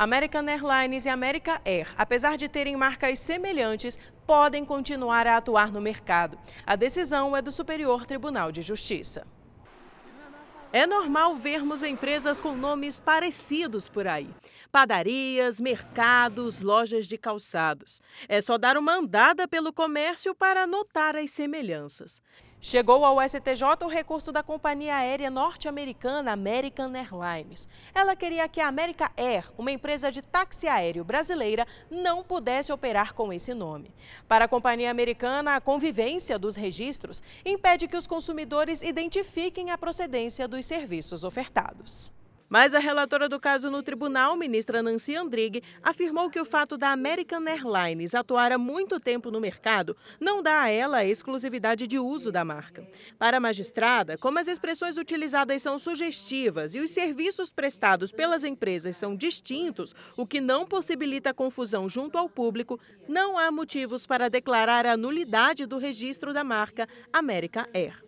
American Airlines e America Air, apesar de terem marcas semelhantes, podem continuar a atuar no mercado. A decisão é do Superior Tribunal de Justiça. É normal vermos empresas com nomes parecidos por aí. Padarias, mercados, lojas de calçados. É só dar uma andada pelo comércio para notar as semelhanças. Chegou ao STJ o recurso da companhia aérea norte-americana American Airlines. Ela queria que a America Air, uma empresa de táxi aéreo brasileira, não pudesse operar com esse nome. Para a companhia americana, a convivência dos registros impede que os consumidores identifiquem a procedência dos serviços ofertados. Mas a relatora do caso no tribunal, ministra Nancy Andrighi, afirmou que o fato da American Airlines atuar há muito tempo no mercado não dá a ela a exclusividade de uso da marca. Para a magistrada, como as expressões utilizadas são sugestivas e os serviços prestados pelas empresas são distintos, o que não possibilita confusão junto ao público, não há motivos para declarar a nulidade do registro da marca American Air.